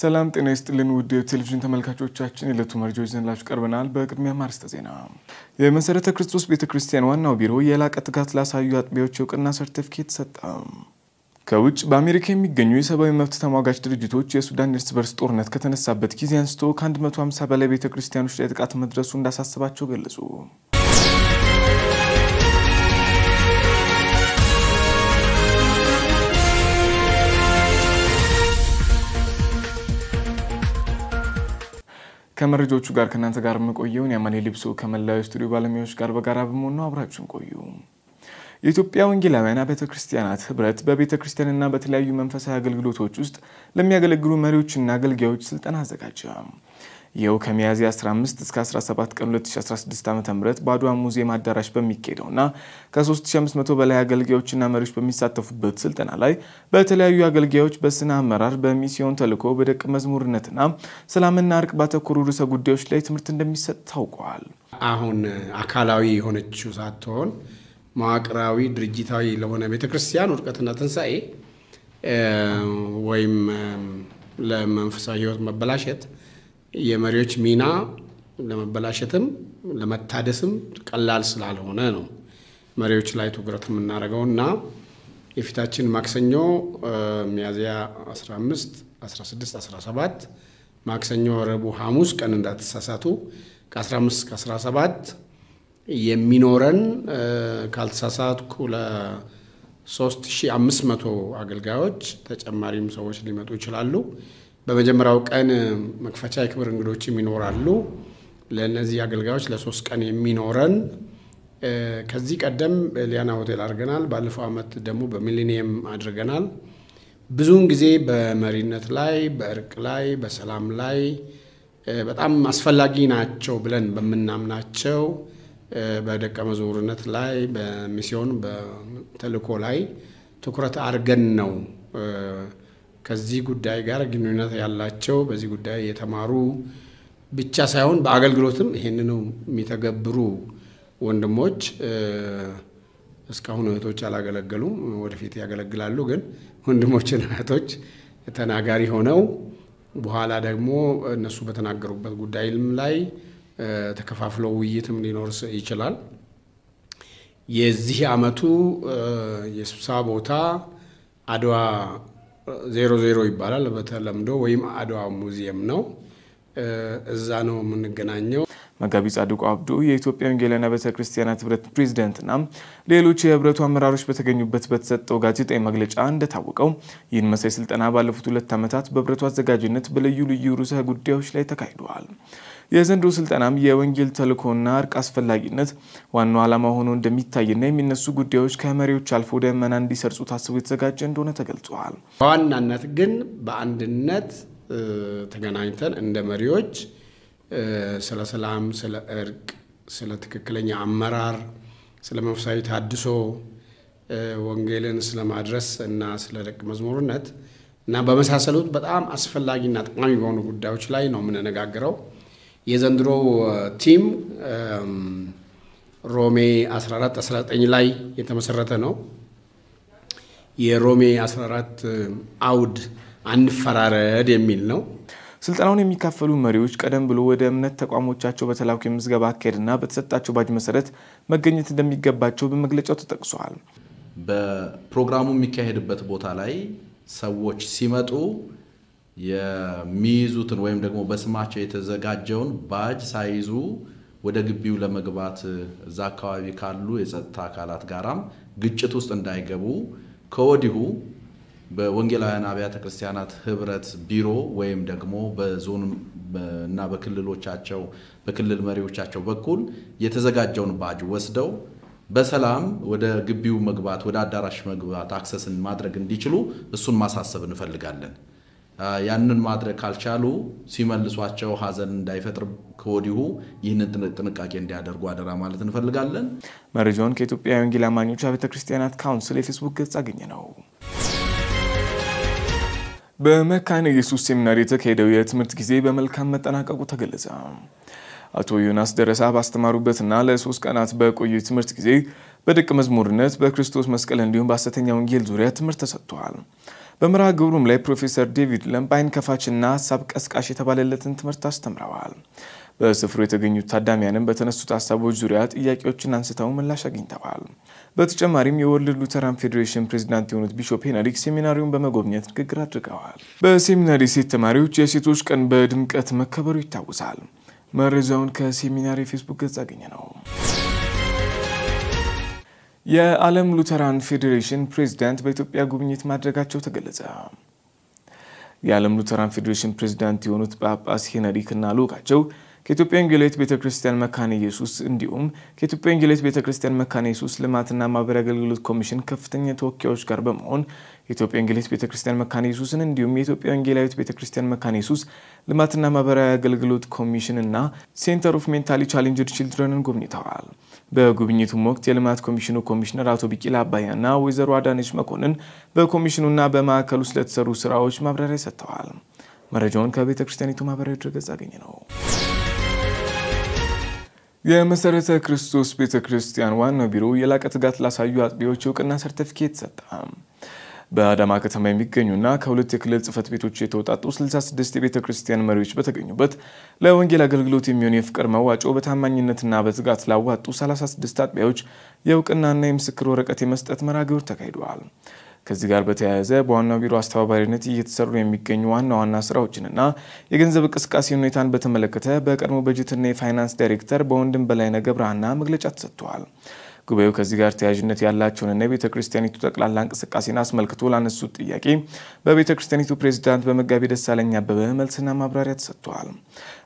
ሰላም ጤና ይስጥልን ውድ የቴሌቪዥን ተመልካቾቻችን የዕለቱ መረጃዎች ይዘንላችሁ ቀርበናል። በቅድሚያ አርዕስተ ዜና። የመሠረተ ክርስቶስ ቤተ ክርስቲያን ዋናው ቢሮ የላቀ ትጋት ላሳዩ አጥቢያዎች የእውቅና ሰርቲፊኬት ሰጠ። ከውጭ በአሜሪካ የሚገኙ የሰብአዊ መብት ተሟጋች ድርጅቶች የሱዳን እርስ በርስ ጦርነት ከተነሳበት ጊዜ አንስቶ ከ150 በላይ ቤተ ክርስቲያኖች ላይ ጥቃት መድረሱ እንዳሳሰባቸው ገለጹ። ከመረጃዎቹ ጋር ከእናንተ ጋር የምቆየውን የአማኔ ልብሶ ከመላዊ ስቱዲዮ ባለሙያዎች ጋር በጋራ በመሆኑ አብራችን አብራችሁን ቆዩ። የኢትዮጵያ ወንጌላውያን አብያተ ክርስቲያናት ህብረት በቤተ ክርስቲያንና በተለያዩ መንፈሳዊ አገልግሎቶች ውስጥ ለሚያገለግሉ መሪዎችና አገልጋዮች ስልጠና አዘጋጀ። ይኸው ከሚያዝያ 15 እስከ 17 ቀን 2016 ዓ ም በአድዋ ሙዚየም አዳራሽ በሚካሄደውና ከ3500 በላይ አገልጋዮችና መሪዎች በሚሳተፉበት ስልጠና ላይ በተለያዩ አገልጋዮች በስነ አመራር፣ በሚስዮን ተልዕኮ፣ በደቀ መዝሙርነትና ሰላምና እርቅ ባተኮሩ ርዕሰ ጉዳዮች ላይ ትምህርት እንደሚሰጥ ታውቋል። አሁን አካላዊ የሆነችው ሳትሆን መዋቅራዊ ድርጅታዊ ለሆነ ቤተክርስቲያን ውድቀትና ትንሣኤ ወይም ለመንፈሳዊ ህይወት መበላሸት የመሪዎች ሚና ለመበላሸትም ለመታደስም ቀላል ስላልሆነ ነው መሪዎች ላይ ትኩረት የምናደርገው እና የፊታችን ማክሰኞ ሚያዝያ 15 16 17 ማክሰኞ፣ ረቡዕ፣ ሐሙስ ቀን እንዳትሳሳቱ ከ15 17 የሚኖረን ካልተሳሳትኩ ለ3500 አገልጋዮች ተጨማሪም ሰዎች ሊመጡ ይችላሉ። በመጀመሪያው ቀን መክፈቻ የክብር እንግዶች ይኖራሉ። ለእነዚህ አገልጋዮች ለሶስት ቀን የሚኖረን ከዚህ ቀደም ሊያና ሆቴል አድርገናል። ባለፈው ዓመት ደግሞ በሚሊኒየም አድርገናል። ብዙውን ጊዜ በመሪነት ላይ፣ በእርቅ ላይ፣ በሰላም ላይ በጣም አስፈላጊ ናቸው ብለን በምናምናቸው በደቀ መዝሙርነት ላይ፣ በሚስዮን በተልእኮ ላይ ትኩረት አድርገን ነው ከዚህ ጉዳይ ጋር ግንኙነት ያላቸው በዚህ ጉዳይ የተማሩ ብቻ ሳይሆን በአገልግሎትም ይሄንኑ የሚተገብሩ ወንድሞች እስካሁን እህቶች አላገለገሉም። ወደፊት ያገለግላሉ። ግን ወንድሞችና እህቶች ተናጋሪ ሆነው በኋላ ደግሞ እነሱ በተናገሩበት ጉዳይም ላይ ተከፋፍለው ውይይትም ሊኖር ይችላል። የዚህ ዓመቱ የስብሰባ ቦታ አድዋ ዜሮ ዜሮ ይባላል በተለምዶ ወይም አድዋ ሙዚየም ነው። እዛ ነው የምንገናኘው። መጋቢ ጻድቁ አብዱ የኢትዮጵያ ወንጌላውያን ቤተ ክርስቲያናት ህብረት ፕሬዚደንትና ሌሎች የህብረቱ አመራሮች በተገኙበት በተሰጠው ጋዜጣዊ መግለጫ እንደታወቀው ይህን መሳይ ስልጠና ባለፉት ሁለት ዓመታት በህብረቱ አዘጋጅነት በልዩ ልዩ ርዕሰ ጉዳዮች ላይ ተካሂደዋል። የዘንድሮ ስልጠናም የወንጌል ተልእኮና እርቅ አስፈላጊነት ዋናው ዓላማ ሆኖ እንደሚታይና የሚነሱ ጉዳዮች ከመሪዎች አልፎ ደመና እንዲሰርጹ ታስቦ የተዘጋጀ እንደሆነ ተገልጿል። በዋናነት ግን በአንድነት ተገናኝተን እንደ መሪዎች ስለ ሰላም፣ ስለ እርቅ፣ ስለ ትክክለኛ አመራር፣ ስለ መንፈሳዊ ታድሶ ወንጌልን ስለ ማድረስ እና ስለ ደቀ መዝሙርነት እና በመሳሰሉት በጣም አስፈላጊና ጠቃሚ በሆኑ ጉዳዮች ላይ ነው የምንነጋግረው። የዘንድሮ ቲም ሮሜ 14 19 ላይ የተመሰረተ ነው። የሮሜ 14 አውድ አንፈራረድ የሚል ነው። ስልጠናውን የሚካፈሉ መሪዎች ቀደም ብሎ ወደ እምነት ተቋሞቻቸው በተላኩ የምዝገባ አካሄድና በተሰጣቸው ባጅ መሰረት መገኘት እንደሚገባቸው በመግለጫው ተጠቅሷል። በፕሮግራሙ የሚካሄድበት ቦታ ላይ ሰዎች ሲመጡ የሚይዙትን ወይም ደግሞ በስማቸው የተዘጋጀውን ባጅ ሳይዙ ወደ ግቢው ለመግባት እዛ አካባቢ ካሉ የጸጥታ አካላት ጋራም ግጭት ውስጥ እንዳይገቡ ከወዲሁ በወንጌላውያን አብያተ ክርስቲያናት ህብረት ቢሮ ወይም ደግሞ በዞን እና በክልሎቻቸው በክልል መሪዎቻቸው በኩል የተዘጋጀውን ባጅ ወስደው በሰላም ወደ ግቢው መግባት ወደ አዳራሽ መግባት አክሰስን ማድረግ እንዲችሉ እሱን ማሳሰብ እንፈልጋለን። ያንን ማድረግ ካልቻሉ ሲመልሷቸው ሀዘን እንዳይፈጥር ከወዲሁ ይህንን ጥንቃቄ እንዲያደርጉ አደራ ማለት እንፈልጋለን። መረጃውን ከኢትዮጵያ የወንጌል አማኞች አብያተ ክርስቲያናት ካውንስል የፌስቡክ ገጽ አገኘ ነው። በመካነ ኢየሱስ ሴሚናሪ የተካሄደው የትምህርት ጊዜ በመልካም መጠናቀቁ ተገለጸ። አቶ ዮናስ ደረሳ ባስተማሩበትና ለሶስት ቀናት በቆዩ ትምህርት ጊዜ በደቀ መዝሙርነት በክርስቶስ መስቀል እንዲሁም በሐሰተኛ ወንጌል ዙሪያ ትምህርት ተሰጥቷል። በመርሃ ግብሩም ላይ ፕሮፌሰር ዴቪድ ለም በአይን ከፋችና ሀሳብ ቀስቃሽ የተባለለትን ትምህርት አስተምረዋል። በስፍሩ የተገኙት ታዳሚያንም በተነሱት ሀሳቦች ዙሪያ ጥያቄዎችን አንስተው ምላሽ አግኝተዋል። በተጨማሪም የወርልድ ሉተራን ፌዴሬሽን ፕሬዚዳንት የሆኑት ቢሾፕ ሄነሪክ ሴሚናሪውን በመጎብኘት ንግግር አድርገዋል። በሴሚናሪ ሴት ተማሪዎች የሴቶች ቀን በድምቀት መከበሩ ይታወሳል። መረጃውን ከሴሚናሪ ፌስቡክ ገጽ አገኘ ነው። የዓለም ሉተራን ፌዴሬሽን ፕሬዚዳንት በኢትዮጵያ ጉብኝት ማድረጋቸው ተገለጸ። የዓለም ሉተራን ፌዴሬሽን ፕሬዚዳንት የሆኑት ጳጳስ ሄነሪክ እና ልዑካቸው ከኢትዮጵያ ወንጌላዊት ቤተ ክርስቲያን መካነ ኢየሱስ እንዲሁም ከኢትዮጵያ ወንጌላዊት ቤተ ክርስቲያን መካነ ኢየሱስ ልማትና ማህበራዊ አገልግሎት ኮሚሽን ከፍተኛ ተወካዮች ጋር በመሆን የኢትዮጵያ ወንጌላዊት ቤተ ክርስቲያን መካነ ኢየሱስን እንዲሁም የኢትዮጵያ ወንጌላዊት ቤተ ክርስቲያን መካነ ኢየሱስ ልማትና ማህበራዊ አገልግሎት ኮሚሽን እና ሴንተር ኦፍ ሜንታሊ ቻሌንጅድ ችልድረንን ጎብኝተዋል። በጉብኝቱም ወቅት የልማት ኮሚሽኑ ኮሚሽነር አቶ ቢቂላ አባያና ወይዘሮ አዳነች መኮንን በኮሚሽኑና በማዕከሉ ስለተሰሩ ስራዎች ማብራሪያ ሰጥተዋል። መረጃውን ከቤተ ክርስቲያኒቱ ማህበራዊ ድረገጽ አገኘ ነው። የመሰረተ ክርስቶስ ቤተ ክርስቲያን ዋና ቢሮ የላቀ ትጋት ላሳዩ አጥቢዎች እውቅና ሰርተፊኬት ሰጠ። በአዳማ ከተማ የሚገኙና ከሁለት የክልል ጽህፈት ቤቶች የተውጣጡ 66 የቤተ ክርስቲያን መሪዎች በተገኙበት ለወንጌል አገልግሎት የሚሆን የፍቅር መዋጮ በታማኝነትና በትጋት ላዋጡ 36 አጥቢያዎች የእውቅናና የምስክር ወረቀት የመስጠት መርሃ ግብር ተካሂደዋል። ከዚህ ጋር በተያያዘ በዋናው ቢሮ አስተባባሪነት እየተሰሩ የሚገኙ ዋና ዋና ስራዎችንና የገንዘብ እንቅስቃሴ ሁኔታን በተመለከተ በቀድሞ በጀትና የፋይናንስ ዳይሬክተር በወንድም በላይነህ ገብረሃና መግለጫ ተሰጥተዋል። ጉባኤው ከዚህ ጋር ተያያዥነት ያላቸውንና የቤተ ክርስቲያኒቱ ጠቅላላ እንቅስቃሴን አስመልክቶ ላነሱት ጥያቄ በቤተ ክርስቲያኒቱ ፕሬዚዳንት በመጋቢ ደሳለኝ አበበ መልስና ማብራሪያ ተሰጥተዋል።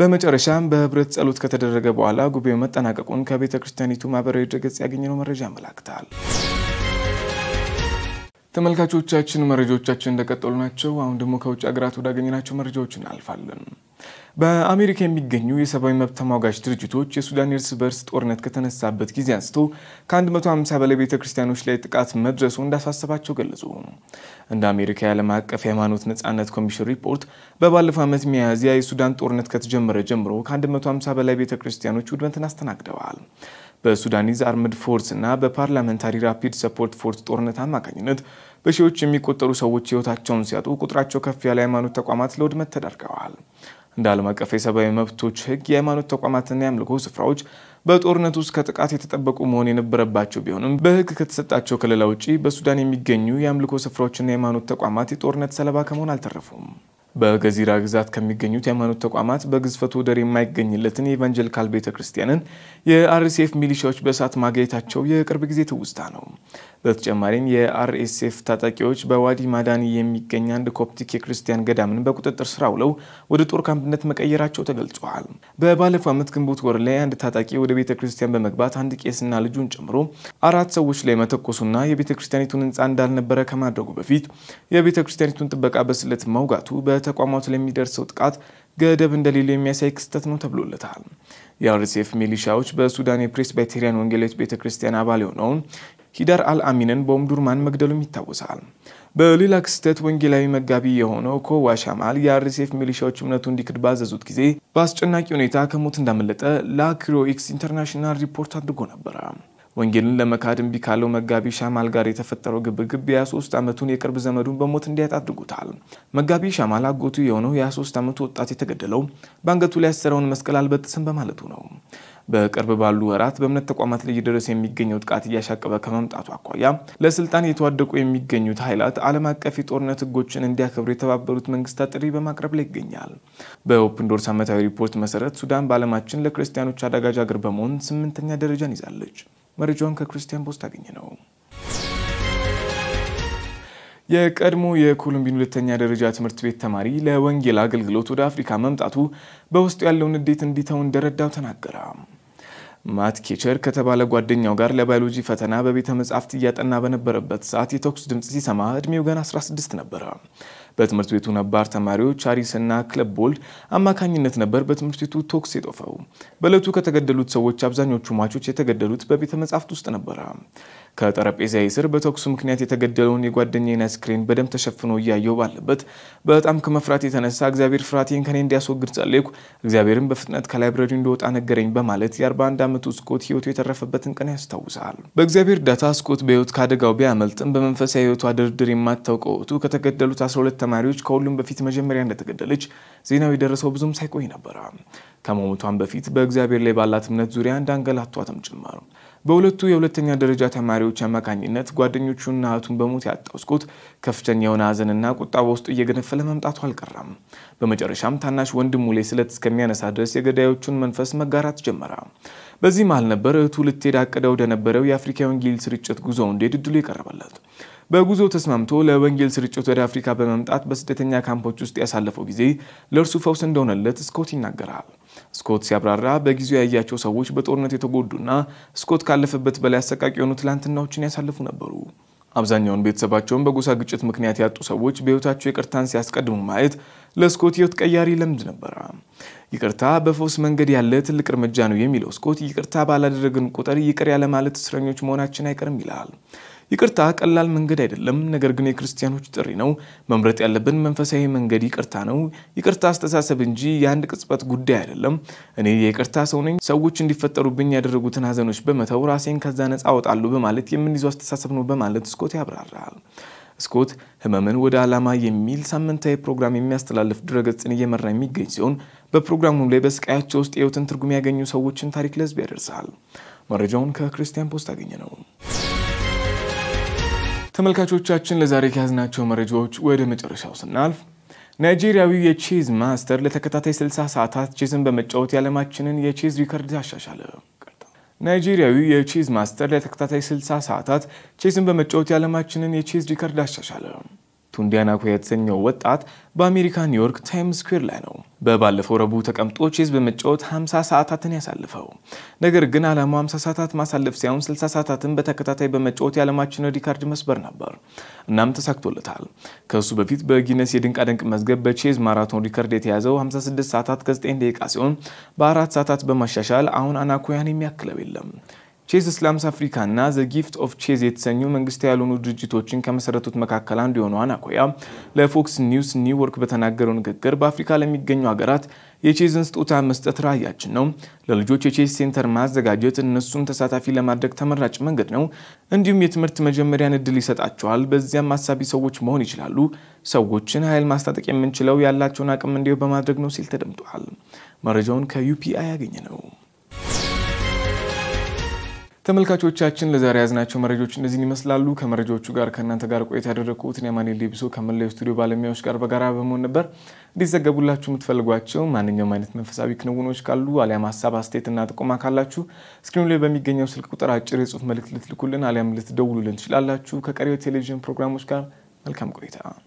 በመጨረሻም በህብረት ጸሎት ከተደረገ በኋላ ጉባኤው መጠናቀቁን ከቤተ ክርስቲያኒቱ ማህበራዊ ድረገጽ ያገኘነው መረጃ ያመላክታል። ተመልካቾቻችን መረጃዎቻችን እንደቀጠሉ ናቸው። አሁን ደግሞ ከውጭ ሀገራት ወዳገኘናቸው መረጃዎች እናልፋለን። በአሜሪካ የሚገኙ የሰብአዊ መብት ተሟጋች ድርጅቶች የሱዳን እርስ በርስ ጦርነት ከተነሳበት ጊዜ አንስቶ ከ150 በላይ ቤተ ክርስቲያኖች ላይ ጥቃት መድረሱ እንዳሳሰባቸው ገለጹ። እንደ አሜሪካ የዓለም አቀፍ የሃይማኖት ነጻነት ኮሚሽን ሪፖርት በባለፈው ዓመት ሚያዝያ የሱዳን ጦርነት ከተጀመረ ጀምሮ ከ150 በላይ ቤተ ክርስቲያኖች ውድመትን አስተናግደዋል። በሱዳኒዝ አርምድ ፎርስ እና በፓርላመንታሪ ራፒድ ሰፖርት ፎርስ ጦርነት አማካኝነት በሺዎች የሚቆጠሩ ሰዎች ህይወታቸውን ሲያጡ ቁጥራቸው ከፍ ያለ ሃይማኖት ተቋማት ለውድመት ተዳርገዋል። እንደ ዓለም አቀፍ የሰብአዊ መብቶች ህግ የሃይማኖት ተቋማትና የአምልኮ ስፍራዎች በጦርነት ውስጥ ከጥቃት የተጠበቁ መሆን የነበረባቸው ቢሆንም በህግ ከተሰጣቸው ከለላ ውጪ በሱዳን የሚገኙ የአምልኮ ስፍራዎችና የሃይማኖት ተቋማት የጦርነት ሰለባ ከመሆን አልተረፉም። በገዚራ ግዛት ከሚገኙት የሃይማኖት ተቋማት በግዝፈቱ ወደር የማይገኝለትን የኢቫንጀሊካል ቤተ ክርስቲያንን የአርሲኤፍ ሚሊሻዎች በእሳት ማጋየታቸው የቅርብ ጊዜ ትውስታ ነው። በተጨማሪም የአርኤስኤፍ ታጣቂዎች በዋዲ ማዳኒ የሚገኝ አንድ ኮፕቲክ የክርስቲያን ገዳምን በቁጥጥር ስር አውለው ወደ ጦር ካምፕነት መቀየራቸው ተገልጿል። በባለፈው ዓመት ግንቦት ወር ላይ አንድ ታጣቂ ወደ ቤተ ክርስቲያን በመግባት አንድ ቄስና ልጁን ጨምሮ አራት ሰዎች ላይ መተኮሱና የቤተ ክርስቲያኒቱን ህንፃ እንዳልነበረ ከማድረጉ በፊት የቤተ ክርስቲያኒቱን ጥበቃ በስለት ማውጋቱ በተቋማቱ ለሚደርሰው ጥቃት ገደብ እንደሌለው የሚያሳይ ክስተት ነው ተብሎለታል። የአርሴፍ ሚሊሻዎች በሱዳን የፕሬስ ወንጌላዊት ቤተ ክርስቲያን አባል የሆነውን ሂዳር አልአሚንን በኦምዱርማን መግደሉም ይታወሳል። በሌላ ክስተት ወንጌላዊ መጋቢ የሆነው ኮዋ ሻማል የአርሴፍ ሚሊሻዎች እምነቱ እንዲክድ ባዘዙት ጊዜ በአስጨናቂ ሁኔታ ከሞት እንዳመለጠ ለአክሮኤክስ ኢንተርናሽናል ሪፖርት አድርጎ ነበረ። ወንጌልን ለመካድ እምቢ ካለው መጋቢ ሻማል ጋር የተፈጠረው ግብግብ የ23 ዓመቱን የቅርብ ዘመዱን በሞት እንዲያጣ አድርጎታል። መጋቢ ሻማል አጎቱ የሆነው የ23 ዓመቱ ወጣት የተገደለው በአንገቱ ላይ ያሰረውን መስቀል አልበጥስም በማለቱ ነው። በቅርብ ባሉ ወራት በእምነት ተቋማት ላይ እየደረሰ የሚገኘው ጥቃት እያሻቀበ ከመምጣቱ አኳያ ለስልጣን የተዋደቁ የሚገኙት ኃይላት ዓለም አቀፍ የጦርነት ህጎችን እንዲያከብሩ የተባበሩት መንግስታት ጥሪ በማቅረብ ላይ ይገኛል። በኦፕን ዶርስ ዓመታዊ ሪፖርት መሰረት ሱዳን በዓለማችን ለክርስቲያኖች አዳጋጅ አገር በመሆን ስምንተኛ ደረጃን ይዛለች። መረጃውን ከክርስቲያን ፖስት አገኘ ነው። የቀድሞ የኮሎምቢን ሁለተኛ ደረጃ ትምህርት ቤት ተማሪ ለወንጌል አገልግሎት ወደ አፍሪካ መምጣቱ በውስጡ ያለውን እንዴት እንዲተው እንደረዳው ተናገረ። ማት ኬቸር ከተባለ ጓደኛው ጋር ለባዮሎጂ ፈተና በቤተ መጻሕፍት እያጠና በነበረበት ሰዓት የተኩስ ድምፅ ሲሰማ እድሜው ገና 16 ነበረ። በትምህርት ቤቱ ነባር ተማሪዎች አሪስ ክለብ ቦልድ አማካኝነት ነበር በትምህርት ቤቱ ተኩስ የጦፈው። በእለቱ ከተገደሉት ሰዎች አብዛኞቹ ሟቾች የተገደሉት በቤተ መጻሕፍት ውስጥ ነበረ። ከጠረጴዛ ስር በተኩሱ ምክንያት የተገደለውን የጓደኛዬን አስክሬን በደም ተሸፍኖ እያየው ባለበት በጣም ከመፍራት የተነሳ እግዚአብሔር ፍርሃቴን ከኔ እንዲያስወግድ ጸለይኩ። እግዚአብሔርን በፍጥነት ከላይብረሪ እንደወጣ ነገረኝ በማለት የ41 ዓመቱ ስኮት ህይወቱ የተረፈበትን ቀን ያስታውሳል። በእግዚአብሔር እርዳታ ስኮት በህይወት ከአደጋው ቢያመልጥም በመንፈሳዊ ህይወቷ ድርድር የማታውቀው እህቱ ከተገደሉት 12 ተማሪዎች ከሁሉም በፊት መጀመሪያ እንደተገደለች ዜናው የደረሰው ብዙም ሳይቆይ ነበረ። ከመሞቷን በፊት በእግዚአብሔር ላይ ባላት እምነት ዙሪያ እንዳንገላቷትም ጭምር በሁለቱ የሁለተኛ ደረጃ ተማሪዎች አማካኝነት ጓደኞቹና እህቱን በሞት ያጣው ስኮት ከፍተኛ የሆነ ሀዘንና ቁጣ በውስጡ እየገነፈለ መምጣቱ አልቀረም። በመጨረሻም ታናሽ ወንድሙ ላይ ስለት እስከሚያነሳ ድረስ የገዳዮቹን መንፈስ መጋራት ጀመረ። በዚህ መሃል ነበር እህቱ ልትሄድ አቅዳ ወደነበረው የአፍሪካ ወንጌል ስርጭት ጉዞ እንዲሄድ እድሉ የቀረበለት። በጉዞ ተስማምቶ ለወንጌል ስርጭት ወደ አፍሪካ በመምጣት በስደተኛ ካምፖች ውስጥ ያሳለፈው ጊዜ ለእርሱ ፈውስ እንደሆነለት ስኮት ይናገራል። ስኮት ሲያብራራ በጊዜው ያያቸው ሰዎች በጦርነት የተጎዱና ስኮት ካለፈበት በላይ አሰቃቂ የሆኑ ትላንትናዎችን ያሳልፉ ነበሩ። አብዛኛውን ቤተሰባቸውን በጎሳ ግጭት ምክንያት ያጡ ሰዎች በሕይወታቸው ይቅርታን ሲያስቀድሙ ማየት ለስኮት ሕይወት ቀያሪ ልምድ ነበረ። ይቅርታ በፈውስ መንገድ ያለ ትልቅ እርምጃ ነው የሚለው ስኮት ይቅርታ ባላደረግን ቁጥር ይቅር ያለማለት እስረኞች መሆናችን አይቀርም ይላል። ይቅርታ ቀላል መንገድ አይደለም፣ ነገር ግን የክርስቲያኖች ጥሪ ነው። መምረጥ ያለብን መንፈሳዊ መንገድ ይቅርታ ነው። ይቅርታ አስተሳሰብ እንጂ የአንድ ቅጽበት ጉዳይ አይደለም። እኔ የይቅርታ ሰው ነኝ፣ ሰዎች እንዲፈጠሩብኝ ያደረጉትን ሀዘኖች በመተው ራሴን ከዛ ነፃ አወጣሉ በማለት የምንይዘው አስተሳሰብ ነው በማለት ስኮት ያብራራል። ስኮት ህመምን ወደ ዓላማ የሚል ሳምንታዊ ፕሮግራም የሚያስተላልፍ ድረገጽን እየመራ የሚገኝ ሲሆን በፕሮግራሙ ላይ በስቃያቸው ውስጥ የህይወትን ትርጉም ያገኙ ሰዎችን ታሪክ ለህዝብ ያደርሳል። መረጃውን ከክርስቲያን ፖስት አገኘ ነው። ተመልካቾቻችን ለዛሬ ከያዝናቸው መረጃዎች ወደ መጨረሻው ስናልፍ ናይጄሪያዊው የቼዝ ማስተር ለተከታታይ 60 ሰዓታት ቼዝን በመጫወት የዓለማችንን የቼዝ ሪከርድ አሻሻለ። ናይጄሪያዊው የቼዝ ማስተር ለተከታታይ 60 ሰዓታት ቼዝን በመጫወት የዓለማችንን የቼዝ ሪከርድ አሻሻለ። ኮ የተሰኘው ወጣት በአሜሪካ ኒውዮርክ ታይምስ ስኩዌር ላይ ነው በባለፈው ረቡዕ ተቀምጦ ቼዝ በመጫወት 50 ሰዓታትን ያሳልፈው። ነገር ግን ዓላማው 50 ሰዓታት ማሳለፍ ሳይሆን 60 ሰዓታትን በተከታታይ በመጫወት የዓለማችን ሪካርድ መስበር ነበር። እናም ተሳክቶለታል። ከእሱ በፊት በጊነስ የድንቃደንቅ መዝገብ በቼዝ ማራቶን ሪካርድ የተያዘው 56 ሰዓታት ከ9 ደቂቃ ሲሆን በአራት ሰዓታት በማሻሻል አሁን አናኮያን የሚያክለው የለም። ቼዝ ስላምስ አፍሪካ እና ዘ ጊፍት ኦፍ ቼዝ የተሰኙ መንግስት ያልሆኑ ድርጅቶችን ከመሰረቱት መካከል አንዱ የሆነዋን አኮያ ለፎክስ ኒውስ ኒውዮርክ በተናገረው ንግግር በአፍሪካ ለሚገኙ ሀገራት የቼዝን ስጦታ መስጠት ራዕያችን ነው። ለልጆች የቼዝ ሴንተር ማዘጋጀት እነሱን ተሳታፊ ለማድረግ ተመራጭ መንገድ ነው። እንዲሁም የትምህርት መጀመሪያን እድል ይሰጣቸዋል። በዚያም አሳቢ ሰዎች መሆን ይችላሉ። ሰዎችን ኃይል ማስታጠቅ የምንችለው ያላቸውን አቅም እንዲሁ በማድረግ ነው ሲል ተደምጧል። መረጃውን ከዩፒአይ ያገኘ ነው። ተመልካቾቻችን ለዛሬ ያዝናቸው መረጃዎች እነዚህን ይመስላሉ። ከመረጃዎቹ ጋር ከእናንተ ጋር ቆይታ ያደረግኩት የማኔ ሌብሶ ከመላው ስቱዲዮ ባለሙያዎች ጋር በጋራ በመሆን ነበር። እንዲዘገቡላችሁ የምትፈልጓቸው ማንኛውም አይነት መንፈሳዊ ክንውኖች ካሉ አሊያም ሀሳብ አስተያየትና ጥቆማ ካላችሁ ስክሪኑ ላይ በሚገኘው ስልክ ቁጥር አጭር የጽሁፍ መልእክት ልትልኩልን አሊያም ልትደውሉልን ትችላላችሁ። ከቀሪው ቴሌቪዥን ፕሮግራሞች ጋር መልካም ቆይታ